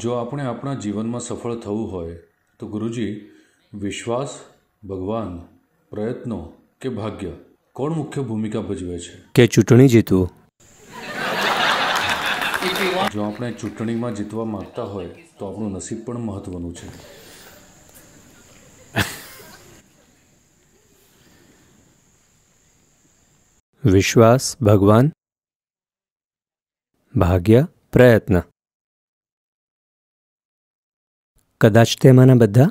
જો આપણે આપણા જીવનમાં સફળ થવું હોય તો ગુરુજી વિશ્વાસ ભગવાન પ્રયત્નો કે ભાગ્ય કોણ મુખ્ય ભૂમિકા ભજવે છે કે ચૂંટણી જીતવું જો આપણે ચૂંટણીમાં જીતવા માંગતા હોય તો આપણું નસીબ પણ મહત્વનું છે વિશ્વાસ ભગવાન ભાગ્ય પ્રયત્ન કદાચ તેમાંના બધા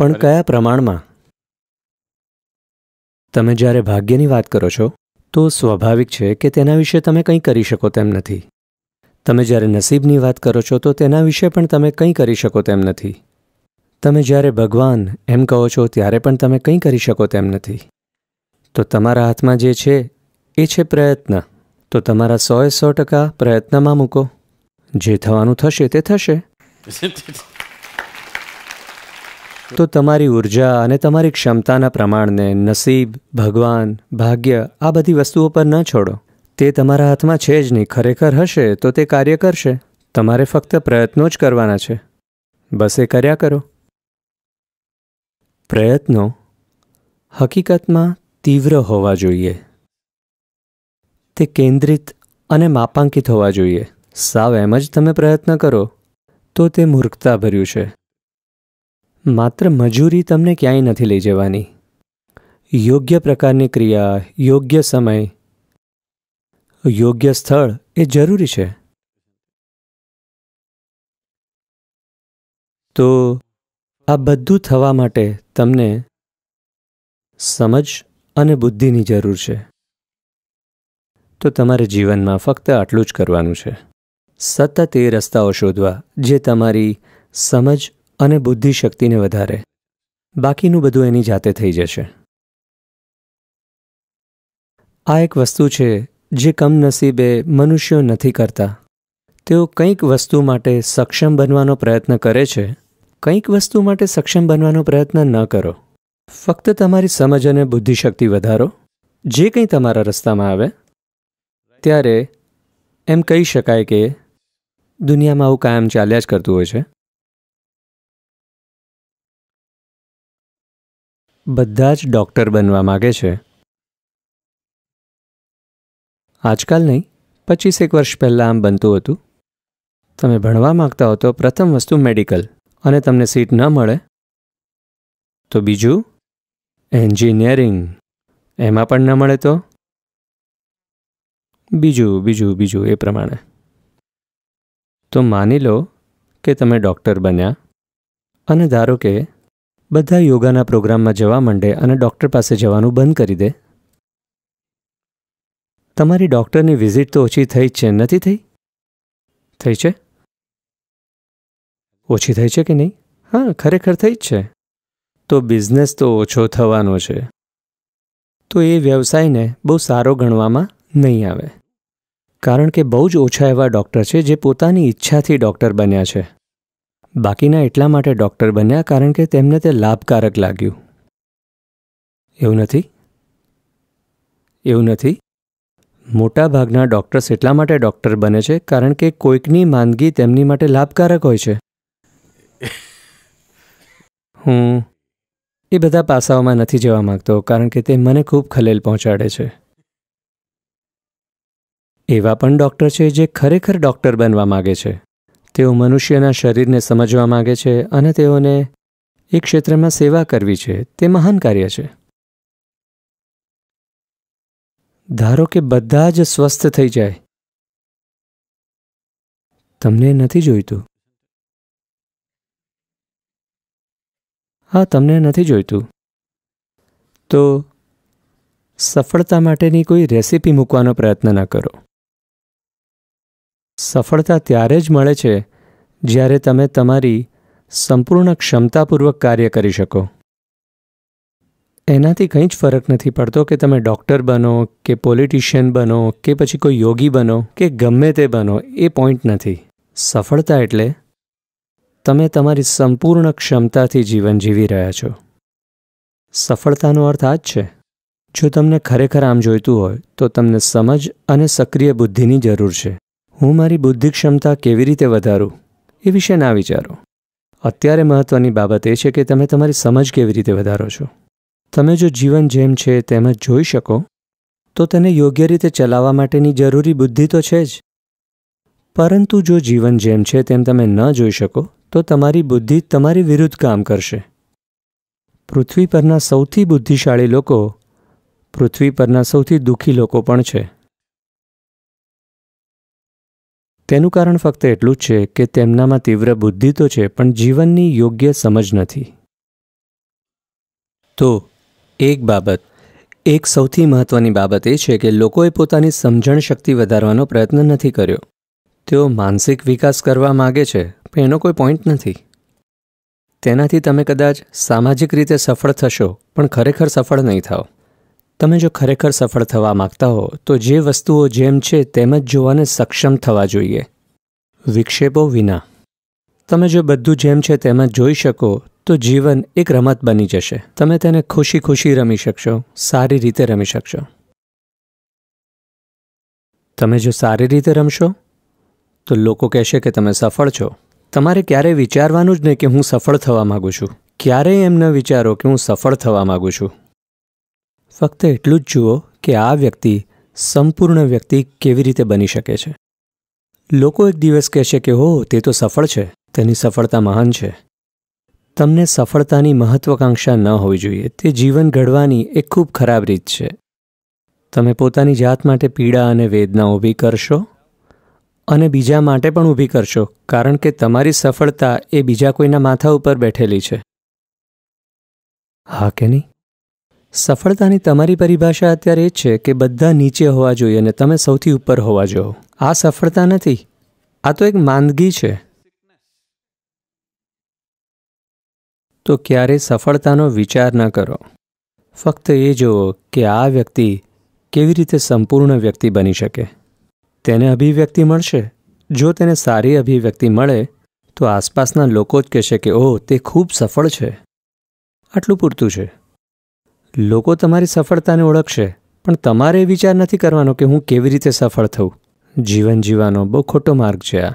પણ કયા પ્રમાણમાં તમે જ્યારે ભાગ્યની વાત કરો છો તો સ્વાભાવિક છે કે તેના વિશે તમે કંઈ કરી શકો તેમ નથી તમે જ્યારે નસીબની વાત કરો છો તો તેના વિશે પણ તમે કંઈ કરી શકો તેમ નથી તમે જ્યારે ભગવાન એમ કહો છો ત્યારે પણ તમે કંઈ કરી શકો તેમ નથી તો તમારા હાથમાં જે છે એ છે પ્રયત્ન તો તમારા સોએ સો ટકા પ્રયત્નમાં મૂકો જે થવાનું થશે તે થશે તો તમારી ઉર્જા અને તમારી ક્ષમતાના પ્રમાણને નસીબ ભગવાન ભાગ્ય આ બધી વસ્તુઓ પર ન છોડો તે તમારા હાથમાં છે જ નહીં ખરેખર હશે તો તે કાર્ય કરશે તમારે ફક્ત પ્રયત્નો જ કરવાના છે બસ એ કર્યા કરો પ્રયત્નો હકીકતમાં તીવ્ર હોવા જોઈએ તે કેન્દ્રિત અને માપાંકિત હોવા જોઈએ સાવ એમ જ તમે પ્રયત્ન કરો તો તે મૂર્ખતા ભર્યું છે માત્ર મજૂરી તમને ક્યાંય નથી લઈ જવાની યોગ્ય પ્રકારની ક્રિયા યોગ્ય સમય યોગ્ય સ્થળ એ જરૂરી છે તો આ બધું થવા માટે તમને સમજ અને બુદ્ધિની જરૂર છે તો તમારે જીવનમાં ફક્ત આટલું જ કરવાનું છે સતત એ રસ્તાઓ શોધવા જે તમારી સમજ અને બુદ્ધિશક્તિને વધારે બાકીનું બધું એની જાતે થઈ જશે આ એક વસ્તુ છે જે કમનસીબે મનુષ્યો નથી કરતા તેઓ કંઈક વસ્તુ માટે સક્ષમ બનવાનો પ્રયત્ન કરે છે કંઈક વસ્તુ માટે સક્ષમ બનવાનો પ્રયત્ન ન કરો ફક્ત તમારી સમજ અને બુદ્ધિશક્તિ વધારો જે કંઈ તમારા રસ્તામાં આવે ત્યારે એમ કહી શકાય કે દુનિયામાં આવું કાયમ ચાલ્યા જ કરતું હોય છે બધા જ ડૉક્ટર બનવા માગે છે આજકાલ નહીં પચીસેક વર્ષ પહેલાં આમ બનતું હતું તમે ભણવા માગતા હો તો પ્રથમ વસ્તુ મેડિકલ અને તમને સીટ ન મળે તો બીજું એન્જિનિયરિંગ એમાં પણ ન મળે તો બીજું બીજું બીજું એ પ્રમાણે તો માની લો કે તમે ડૉક્ટર બન્યા અને ધારો કે બધા યોગાના પ્રોગ્રામમાં જવા માંડે અને ડૉક્ટર પાસે જવાનું બંધ કરી દે તમારી ડૉક્ટરની વિઝિટ તો ઓછી થઈ છે નથી થઈ થઈ છે ઓછી થઈ છે કે નહીં હા ખરેખર થઈ જ છે તો બિઝનેસ તો ઓછો થવાનો છે તો એ વ્યવસાયને બહુ સારો ગણવામાં નહીં આવે કારણ કે બહુ જ ઓછા એવા ડૉક્ટર છે જે પોતાની ઈચ્છાથી ડૉક્ટર બન્યા છે બાકીના એટલા માટે ડૉક્ટર બન્યા કારણ કે તેમને તે લાભકારક લાગ્યું એવું નથી એવું નથી મોટાભાગના ડૉક્ટર્સ એટલા માટે ડૉક્ટર બને છે કારણ કે કોઈકની માંદગી તેમની માટે લાભકારક હોય છે હું એ બધા પાસાઓમાં નથી જવા માગતો કારણ કે તે મને ખૂબ ખલેલ પહોંચાડે છે એવા પણ ડૉક્ટર છે જે ખરેખર ડૉક્ટર બનવા માગે છે તેઓ મનુષ્યના શરીરને સમજવા માગે છે અને તેઓને એ ક્ષેત્રમાં સેવા કરવી છે તે મહાન કાર્ય છે ધારો કે બધા જ સ્વસ્થ થઈ જાય તમને નથી જોઈતું હા તમને નથી જોઈતું તો સફળતા માટેની કોઈ રેસીપી મૂકવાનો પ્રયત્ન ન કરો સફળતા ત્યારે જ મળે છે જ્યારે તમે તમારી સંપૂર્ણ ક્ષમતાપૂર્વક કાર્ય કરી શકો એનાથી કંઈ જ ફરક નથી પડતો કે તમે ડૉક્ટર બનો કે પોલિટિશિયન બનો કે પછી કોઈ યોગી બનો કે ગમે તે બનો એ પોઈન્ટ નથી સફળતા એટલે તમે તમારી સંપૂર્ણ ક્ષમતાથી જીવન જીવી રહ્યા છો સફળતાનો અર્થ આ જ છે જો તમને ખરેખર આમ જોઈતું હોય તો તમને સમજ અને સક્રિય બુદ્ધિની જરૂર છે હું મારી બુદ્ધિ ક્ષમતા કેવી રીતે વધારું એ વિશે ના વિચારો અત્યારે મહત્ત્વની બાબત એ છે કે તમે તમારી સમજ કેવી રીતે વધારો છો તમે જો જીવન જેમ છે તેમ જ જોઈ શકો તો તેને યોગ્ય રીતે ચલાવવા માટેની જરૂરી બુદ્ધિ તો છે જ પરંતુ જો જીવન જેમ છે તેમ તમે ન જોઈ શકો તો તમારી બુદ્ધિ તમારી વિરુદ્ધ કામ કરશે પૃથ્વી પરના સૌથી બુદ્ધિશાળી લોકો પૃથ્વી પરના સૌથી દુઃખી લોકો પણ છે તેનું કારણ ફક્ત એટલું જ છે કે તેમનામાં તીવ્ર બુદ્ધિ તો છે પણ જીવનની યોગ્ય સમજ નથી તો એક બાબત એક સૌથી મહત્ત્વની બાબત એ છે કે લોકોએ પોતાની સમજણ શક્તિ વધારવાનો પ્રયત્ન નથી કર્યો તેઓ માનસિક વિકાસ કરવા માગે છે પણ એનો કોઈ પોઈન્ટ નથી તેનાથી તમે કદાચ સામાજિક રીતે સફળ થશો પણ ખરેખર સફળ નહીં થાઓ તમે જો ખરેખર સફળ થવા માગતા હો તો જે વસ્તુઓ જેમ છે તેમ જ જોવાને સક્ષમ થવા જોઈએ વિક્ષેપો વિના તમે જો બધું જેમ છે તેમ જ જોઈ શકો તો જીવન એક રમત બની જશે તમે તેને ખુશી ખુશી રમી શકશો સારી રીતે રમી શકશો તમે જો સારી રીતે રમશો તો લોકો કહેશે કે તમે સફળ છો તમારે ક્યારેય વિચારવાનું જ નહીં કે હું સફળ થવા માગું છું ક્યારેય એમ ન વિચારો કે હું સફળ થવા માગું છું ફક્ત એટલું જ જુઓ કે આ વ્યક્તિ સંપૂર્ણ વ્યક્તિ કેવી રીતે બની શકે છે લોકો એક દિવસ કહેશે કે હો તે તો સફળ છે તેની સફળતા મહાન છે તમને સફળતાની મહત્વાકાંક્ષા ન હોવી જોઈએ તે જીવન ઘડવાની એક ખૂબ ખરાબ રીત છે તમે પોતાની જાત માટે પીડા અને વેદના ઊભી કરશો અને બીજા માટે પણ ઊભી કરશો કારણ કે તમારી સફળતા એ બીજા કોઈના માથા ઉપર બેઠેલી છે હા કે નહીં સફળતાની તમારી પરિભાષા અત્યારે એ છે કે બધા નીચે હોવા જોઈએ અને તમે સૌથી ઉપર હોવા જો આ સફળતા નથી આ તો એક માંદગી છે તો ક્યારેય સફળતાનો વિચાર ન કરો ફક્ત એ જુઓ કે આ વ્યક્તિ કેવી રીતે સંપૂર્ણ વ્યક્તિ બની શકે તેને અભિવ્યક્તિ મળશે જો તેને સારી અભિવ્યક્તિ મળે તો આસપાસના લોકો જ કહેશે કે ઓહ તે ખૂબ સફળ છે આટલું પૂરતું છે લોકો તમારી સફળતાને ઓળખશે પણ તમારે એ વિચાર નથી કરવાનો કે હું કેવી રીતે સફળ થઉં જીવન જીવવાનો બહુ ખોટો માર્ગ છે આ